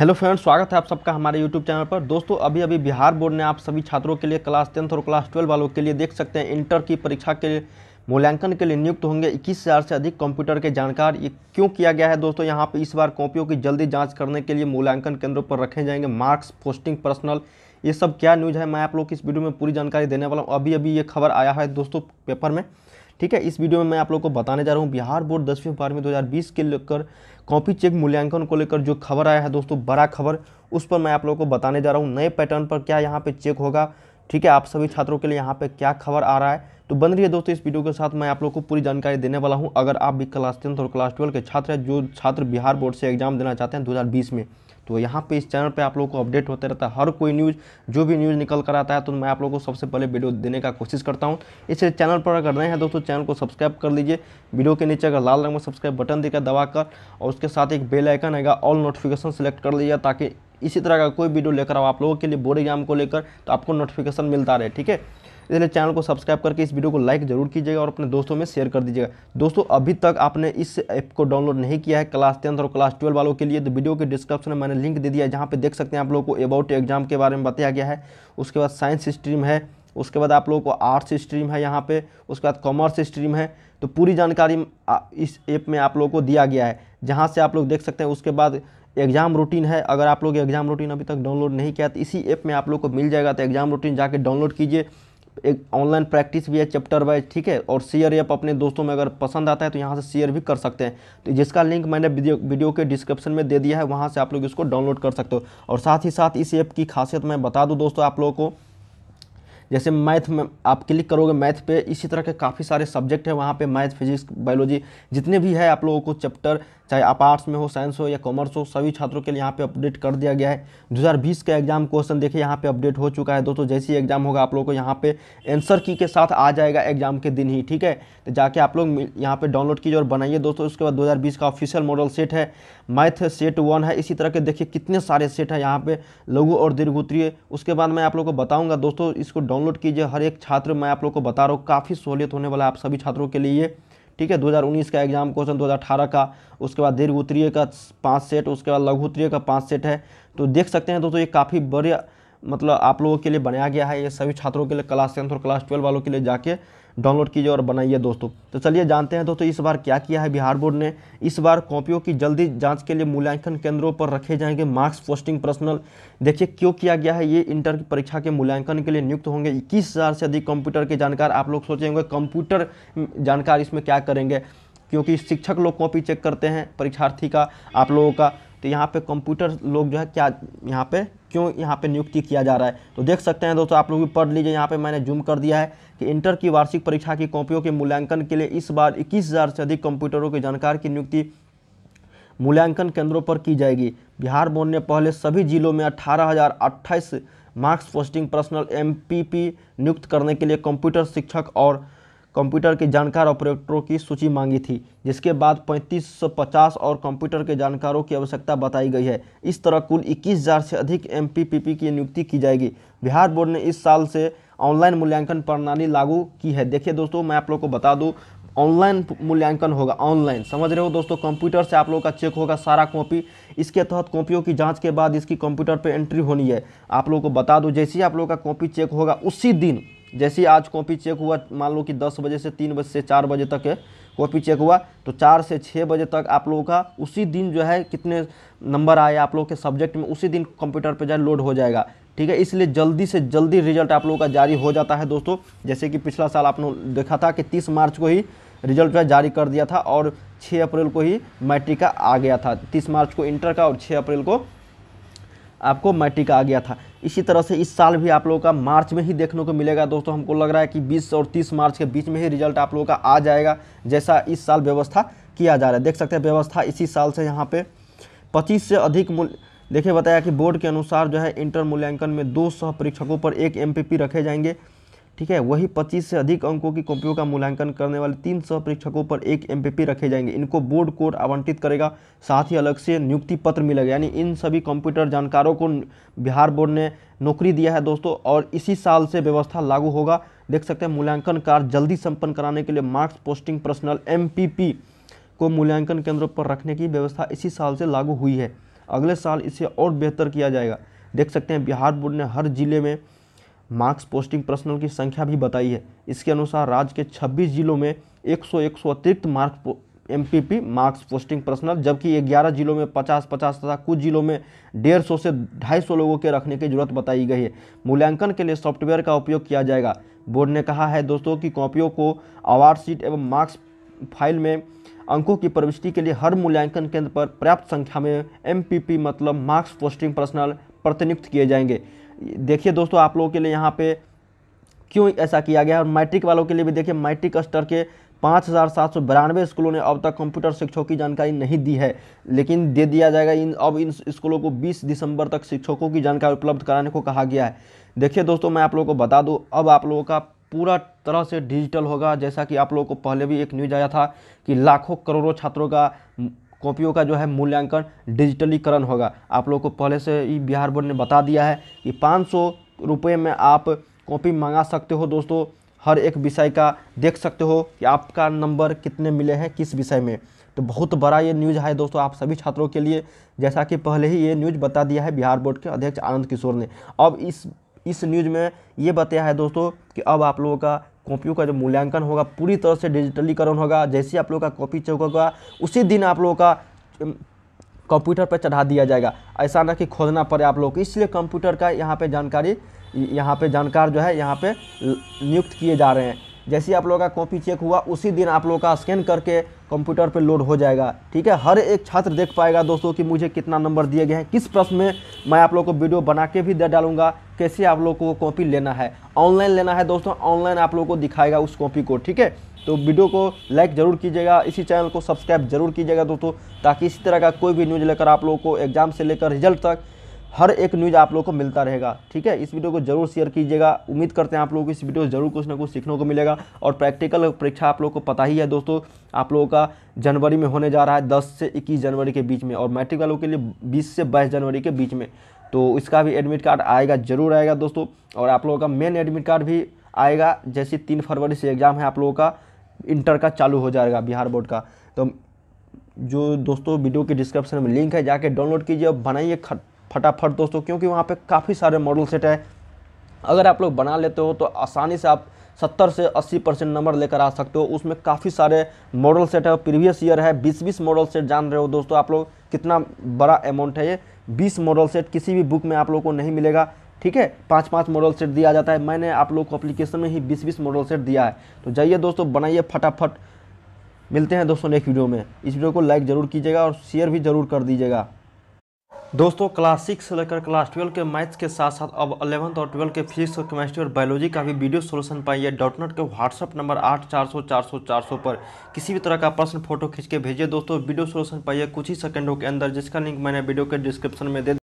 hello friends स्वागत है आप सबका हमारे यूट्यूब चैनल पर दोस्तों अभी अभी बिहार बोर्ड ने आप सभी छात्रों के लिए क्लास टेंथ और क्लास ट्वेल्व वालों के लिए देख सकते हैं इंटर की परीक्षा के मूल्यांकन के लिए नियुक्त होंगे इक्कीस हज़ार से अधिक कंप्यूटर के जानकार ये क्यों किया गया है दोस्तों यहाँ पर इस बार कॉपियों की जल्दी जाँच करने के लिए मूल्यांकन केंद्रों पर रखे जाएंगे मार्क्स पोस्टिंग पर्सनल ये सब क्या न्यूज़ है मैं आप लोग इस वीडियो में पूरी जानकारी देने वाला हूँ अभी अभी ये खबर आया है दोस्तों पेपर में ठीक है इस वीडियो में मैं आप लोग को बताने जा रहा हूँ बिहार बोर्ड दसवीं बारहवीं 2020 के लेकर कॉपी चेक मूल्यांकन को लेकर जो खबर आया है दोस्तों बड़ा खबर उस पर मैं आप लोगों को बताने जा रहा हूँ नए पैटर्न पर क्या यहाँ पे चेक होगा ठीक है आप सभी छात्रों के लिए यहाँ पे क्या खबर आ रहा है तो बन रही है दोस्तों इस वीडियो के साथ मैं आप लोग को पूरी जानकारी देने वाला हूँ अगर आप भी क्लास टेंथ और क्लास ट्वेल्व के छात्र हैं जो छात्र बिहार बोर्ड से एग्जाम देना चाहते हैं 2020 में तो यहाँ पे इस चैनल पे आप लोग को अपडेट होते रहता है हर कोई न्यूज़ जो भी न्यूज़ निकल कर आता है तो मैं आप लोग को सबसे पहले वीडियो देने का कोशिश करता हूँ इसलिए चैनल पर अगर नए हैं दोस्तों चैनल को सब्सक्राइब कर लीजिए वीडियो के नीचे अगर लाल रंग में सब्सक्राइब बटन देकर दबाकर और उसके साथ एक बेल आइकन आएगा ऑल नोटिफिकेशन सेलेक्ट कर लीजिए ताकि इसी तरह का कोई वीडियो लेकर आओ आप लोगों के लिए बोर्ड एग्जाम को लेकर तो आपको नोटिफिकेशन मिलता रहे ठीक है इसलिए चैनल को सब्सक्राइब करके इस वीडियो को लाइक जरूर कीजिएगा और अपने दोस्तों में शेयर कर दीजिएगा दोस्तों अभी तक आपने इस ऐप को डाउनलोड नहीं किया है क्लास टेंथ और क्लास ट्वेल्व वालों के लिए तो वीडियो के डिस्क्रिप्शन में मैंने लिंक दे दिया है जहाँ पर देख सकते हैं आप लोगों को अबाउट एग्जाम के बारे में बताया गया है उसके बाद साइंस स्ट्रीम है उसके बाद आप लोगों को आर्ट्स स्ट्रीम है यहाँ पर उसके बाद कॉमर्स स्ट्रीम है तो पूरी जानकारी इस ऐप में आप लोगों को दिया गया है जहाँ से आप लोग देख सकते हैं उसके बाद एग्जाम रूटीन है अगर आप लोग एग्जाम रूटीन अभी तक डाउनलोड नहीं किया तो इसी ऐप में आप लोग को मिल जाएगा तो एग्जाम रूटीन जाके डाउनलोड कीजिए एक ऑनलाइन प्रैक्टिस भी है चैप्टर वाइज ठीक है और शेयर ऐप अपने दोस्तों में अगर पसंद आता है तो यहाँ से शेयर भी कर सकते हैं तो जिसका लिंक मैंने वीडियो वीडियो के डिस्क्रिप्शन में दे दिया है वहाँ से आप लोग इसको डाउनलोड कर सकते हो और साथ ही साथ इस ऐप की खासियत मैं बता दूँ दोस्तों आप लोगों को जैसे मैथ में आप क्लिक करोगे मैथ पे इसी तरह के काफ़ी सारे सब्जेक्ट हैं वहाँ पे मैथ फिजिक्स बायोलॉजी जितने भी है आप लोगों को चैप्टर चाहे आप आर्ट्स में हो साइंस हो या कॉमर्स हो सभी छात्रों के लिए यहाँ पे अपडेट कर दिया गया है 2020 का एग्जाम क्वेश्चन देखिए यहाँ पे अपडेट हो चुका है दोस्तों जैसे ही एग्जाम होगा आप लोगों को यहाँ पे आंसर की के साथ आ जाएगा एग्जाम के दिन ही ठीक है तो जाके आप लोग यहाँ पे डाउनलोड कीजिए और बनाइए दोस्तों उसके बाद दो का ऑफिशियल मॉडल सेट है मैथ सेट वन है इसी तरह के देखिए कितने सारे सेट है यहाँ पे लघु और दीर्घोत्रीय उसके बाद मैं आप लोग को बताऊँगा दोस्तों इसको डाउन डाउनलोड कीजिए हर एक छात्र मैं आप लोग को बता रहा हूँ काफ़ी सहूलियत होने वाला है आप सभी छात्रों के लिए ठीक है 2019 का एग्जाम क्वेश्चन 2018 का उसके बाद दीर्घ उत्तरीय का पाँच सेट उसके बाद लघु उत्तरीय का पाँच सेट है तो देख सकते हैं दोस्तों ये काफ़ी बढ़िया मतलब आप लोगों के लिए बनाया गया है ये सभी छात्रों के लिए क्लास टेंथ और क्लास ट्वेल्व वालों के लिए जाके डाउनलोड कीजिए और बनाइए दोस्तों तो चलिए जानते हैं दोस्तों इस बार क्या किया है बिहार बोर्ड ने इस बार कॉपियों की जल्दी जांच के लिए मूल्यांकन केंद्रों पर रखे जाएंगे मार्क्स पोस्टिंग पर्सनल देखिए क्यों किया गया है ये इंटर की परीक्षा के मूल्यांकन के लिए नियुक्त होंगे इक्कीस हज़ार से अधिक कंप्यूटर के जानकार आप लोग सोचे होंगे कंप्यूटर जानकार इसमें क्या करेंगे क्योंकि शिक्षक लोग कॉपी चेक करते हैं परीक्षार्थी का आप लोगों का तो यहाँ पे कंप्यूटर लोग जो है क्या यहाँ पे क्यों यहाँ पे नियुक्ति किया जा रहा है तो देख सकते हैं दोस्तों आप लोग भी पढ़ लीजिए यहाँ पे मैंने जूम कर दिया है कि इंटर की वार्षिक परीक्षा की कॉपियों के मूल्यांकन के लिए इस बार इक्कीस से अधिक कंप्यूटरों के जानकार की नियुक्ति मूल्यांकन केंद्रों पर की जाएगी बिहार बोर्ड ने पहले सभी जिलों में अट्ठारह मार्क्स पोस्टिंग पर्सनल एम नियुक्त करने के लिए कंप्यूटर शिक्षक और कंप्यूटर के जानकार ऑपरेटरों की सूची मांगी थी जिसके बाद 3550 और कंप्यूटर के जानकारों की आवश्यकता बताई गई है इस तरह कुल 21000 से अधिक एम की नियुक्ति की जाएगी बिहार बोर्ड ने इस साल से ऑनलाइन मूल्यांकन प्रणाली लागू की है देखिए दोस्तों मैं आप लोग को बता दूँ ऑनलाइन मूल्यांकन होगा ऑनलाइन समझ रहे हो दोस्तों कंप्यूटर से आप लोगों का चेक होगा सारा कॉपी इसके तहत कॉपियों की जांच के बाद इसकी कंप्यूटर पे एंट्री होनी है आप लोगों को बता दो जैसे ही आप लोगों का कॉपी चेक होगा उसी दिन जैसे आज कॉपी चेक हुआ मान लो कि दस बजे से तीन बजे से चार बजे तक कॉपी चेक हुआ तो चार से छः बजे तक आप लोगों का उसी दिन जो है कितने नंबर आए आप लोगों के सब्जेक्ट में उसी दिन कंप्यूटर पर जो है लोड हो जाएगा ठीक है इसलिए जल्दी से जल्दी रिजल्ट आप लोगों का जारी हो जाता है दोस्तों जैसे कि पिछला साल आपने देखा था कि तीस मार्च को ही रिजल्ट जो जारी कर दिया था और छः अप्रैल को ही मैट्रिक का आ गया था तीस मार्च को इंटर का और छः अप्रैल को आपको मैट्रिक आ गया था इसी तरह से इस साल भी आप लोगों का मार्च में ही देखने को मिलेगा दोस्तों हमको लग रहा है कि 20 और 30 मार्च के बीच में ही रिजल्ट आप लोगों का आ जाएगा जैसा इस साल व्यवस्था किया जा रहा है देख सकते हैं व्यवस्था इसी साल से यहाँ पे पच्चीस से अधिक मूल्य देखिए बताया कि बोर्ड के अनुसार जो है इंटर मूल्यांकन में दो सह परीक्षकों पर एक एम रखे जाएंगे ठीक है वही पच्चीस से अधिक अंकों की कॉपियों का मूल्यांकन करने वाले सौ परीक्षकों पर एक एम रखे जाएंगे इनको बोर्ड कोड आवंटित करेगा साथ ही अलग से नियुक्ति पत्र मिलेगा यानी इन सभी कंप्यूटर जानकारों को बिहार बोर्ड ने नौकरी दिया है दोस्तों और इसी साल से व्यवस्था लागू होगा देख सकते हैं मूल्यांकन कार्य जल्दी संपन्न कराने के लिए मार्क्स पोस्टिंग पर्सनल एम को मूल्यांकन केंद्रों पर रखने की व्यवस्था इसी साल से लागू हुई है अगले साल इसे और बेहतर किया जाएगा देख सकते हैं बिहार बोर्ड ने हर जिले में मार्क्स पोस्टिंग प्रश्नों की संख्या भी बताई है इसके अनुसार राज्य के 26 जिलों में 100 सौ अतिरिक्त marks MPP marks posting personal जबकि 11 जिलों में 50 50 तथा कुछ जिलों में डेढ़ सौ से ढाई सौ लोगों के रखने की जरूरत बताई गई है मूल्यांकन के लिए सॉफ्टवेयर का उपयोग किया जाएगा बोर्ड ने कहा है दोस्तों कि कॉपियों को अवार्ड शीट एवं मार्क्स फाइल में अंकों की प्रविष्टि के लिए हर मूल्यांकन केंद्र पर पर्याप्त संख्या में एम मतलब मार्क्स पोस्टिंग पर्सनल प्रतिनियुक्त किए जाएंगे देखिए दोस्तों आप लोगों के लिए यहाँ पे क्यों ऐसा किया गया और मैट्रिक वालों के लिए भी देखिए मैट्रिक स्तर के पाँच हज़ार सात सौ बिरानवे स्कूलों ने अब तक कंप्यूटर शिक्षकों की जानकारी नहीं दी है लेकिन दे दिया जाएगा इन अब इन स्कूलों को 20 दिसंबर तक शिक्षकों की जानकारी उपलब्ध कराने को कहा गया है देखिए दोस्तों मैं आप लोगों को बता दूँ अब आप लोगों का पूरा तरह से डिजिटल होगा जैसा कि आप लोगों को पहले भी एक न्यूज आया था कि लाखों करोड़ों छात्रों का कॉपियों का जो है मूल्यांकन डिजिटलीकरण होगा आप लोग को पहले से ही बिहार बोर्ड ने बता दिया है कि पाँच सौ रुपये में आप कॉपी मंगा सकते हो दोस्तों हर एक विषय का देख सकते हो कि आपका नंबर कितने मिले हैं किस विषय में तो बहुत बड़ा ये न्यूज़ है दोस्तों आप सभी छात्रों के लिए जैसा कि पहले ही ये न्यूज़ बता दिया है बिहार बोर्ड के अध्यक्ष आनंद किशोर ने अब इस इस न्यूज़ में ये बताया है दोस्तों कि अब आप लोगों का कॉपियों का जो मूल्यांकन होगा पूरी तरह से डिजिटलीकरण होगा जैसे आप लोगों का कॉपी चौक होगा उसी दिन आप लोगों का कंप्यूटर पर चढ़ा दिया जाएगा ऐसा ना कि खोदना पड़े आप लोग को इसलिए कंप्यूटर का यहाँ पे जानकारी यहाँ पे जानकार जो है यहाँ पे नियुक्त किए जा रहे हैं जैसे आप लोगों का कॉपी चेक हुआ उसी दिन आप लोगों का स्कैन करके कंप्यूटर पे लोड हो जाएगा ठीक है हर एक छात्र देख पाएगा दोस्तों कि मुझे कितना नंबर दिए गए हैं किस प्रश्न में मैं आप लोग को वीडियो बना के भी दे डालूंगा कैसे आप लोग को कॉपी लेना है ऑनलाइन लेना है दोस्तों ऑनलाइन आप लोग को दिखाएगा उस कॉपी को ठीक है तो वीडियो को लाइक ज़रूर कीजिएगा इसी चैनल को सब्सक्राइब जरूर कीजिएगा दोस्तों ताकि इसी तरह का कोई भी न्यूज़ लेकर आप लोगों को एग्ज़ाम से लेकर रिजल्ट तक हर एक न्यूज़ आप लोग को मिलता रहेगा ठीक है इस वीडियो को जरूर शेयर कीजिएगा उम्मीद करते हैं आप लोगों को इस वीडियो से जरूर कुछ ना कुछ सीखने को मिलेगा और प्रैक्टिकल परीक्षा आप लोग को पता ही है दोस्तों आप लोगों का जनवरी में होने जा रहा है दस से इक्कीस जनवरी के बीच में और मैट्रिक वालों के लिए बीस से बाईस जनवरी के बीच में तो इसका भी एडमिट कार्ड आएगा जरूर आएगा दोस्तों और आप लोगों का मेन एडमिट कार्ड भी आएगा जैसे तीन फरवरी से एग्ज़ाम है आप लोगों का इंटर का चालू हो जाएगा बिहार बोर्ड का तो जो दोस्तों वीडियो के डिस्क्रिप्शन में लिंक है जाके डाउनलोड कीजिए और बनाइए फटाफट दोस्तों क्योंकि वहाँ पे काफ़ी सारे मॉडल सेट है अगर आप लोग बना लेते हो तो आसानी से आप 70 से 80 परसेंट नंबर लेकर आ सकते हो उसमें काफ़ी सारे मॉडल सेट है प्रीवियस ईयर है 20-20 मॉडल सेट जान रहे हो दोस्तों आप लोग कितना बड़ा अमाउंट है ये 20 मॉडल सेट किसी भी बुक में आप लोग को नहीं मिलेगा ठीक है पाँच पाँच मॉडल सेट दिया जाता है मैंने आप लोग को अप्लीकेशन में ही बीस बीस मॉडल सेट दिया है तो जाइए दोस्तों बनाइए फटाफट मिलते हैं दोस्तों नेक्स्ट वीडियो में इस वीडियो को लाइक ज़रूर कीजिएगा और शेयर भी ज़रूर कर दीजिएगा दोस्तों क्लास सिक्स से लेकर क्लास ट्वेल्व के मैथ्स के साथ साथ अब अलेवंथ और ट्वेल्व के फिजिक्स और केमिस्ट्री और बायोलॉजी का भी वीडियो सोल्यूशन पाइए डॉट नट के व्हाट्सअप नंबर आठ चार सौ चार सौ चार सौ पर किसी भी तरह का प्रश्न फोटो खींच के भेजिए दोस्तों वीडियो सोल्यूशन पाइए कुछ ही सेकंडों के अंदर जिसका लिंक मैंने वीडियो के डिस्क्रिप्शन में दे